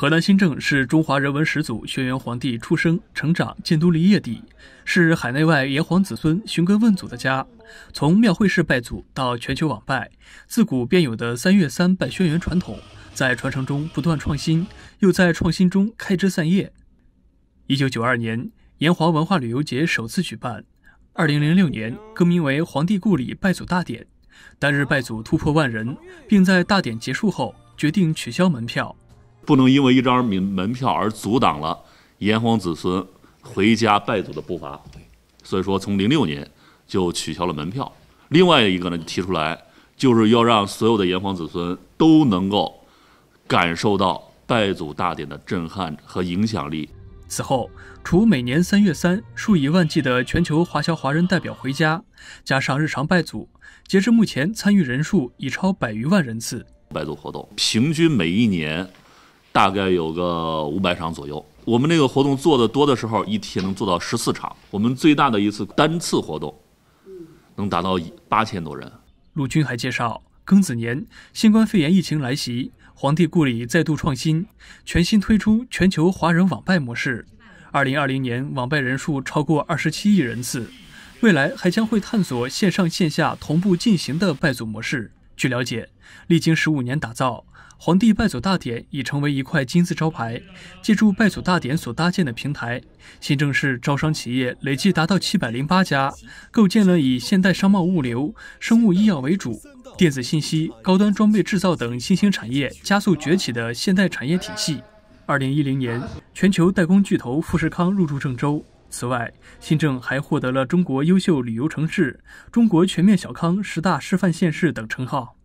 河南新郑是中华人文始祖轩辕黄帝出生、成长、建都立业地，是海内外炎黄子孙寻根问祖的家。从庙会式拜祖到全球网拜，自古便有的三月三拜轩辕传统，在传承中不断创新，又在创新中开枝散叶。一九九二年，炎黄文化旅游节首次举办，二零零六年更名为黄帝故里拜祖大典，单日拜祖突破万人，并在大典结束后决定取消门票。不能因为一张门门票而阻挡了炎黄子孙回家拜祖的步伐，所以说从零六年就取消了门票。另外一个呢，提出来就是要让所有的炎黄子孙都能够感受到拜祖大典的震撼和影响力。此后，除每年三月三数以万计的全球华侨华人代表回家，加上日常拜祖，截至目前参与人数已超百余万人次。拜祖活动平均每一年。大概有个五百场左右。我们那个活动做的多的时候，一天能做到十四场。我们最大的一次单次活动，能达到八千多人。陆军还介绍，庚子年新冠肺炎疫情来袭，皇帝故里再度创新，全新推出全球华人网拜模式。二零二零年网拜人数超过二十七亿人次，未来还将会探索线上线下同步进行的拜祖模式。据了解，历经十五年打造，皇帝拜祖大典已成为一块金字招牌。借助拜祖大典所搭建的平台，新郑市招商企业累计达到七百零八家，构建了以现代商贸物流、生物医药为主，电子信息、高端装备制造等新兴产业加速崛起的现代产业体系。二零一零年，全球代工巨头富士康入驻郑州。此外，新郑还获得了中国优秀旅游城市、中国全面小康十大示范县市等称号。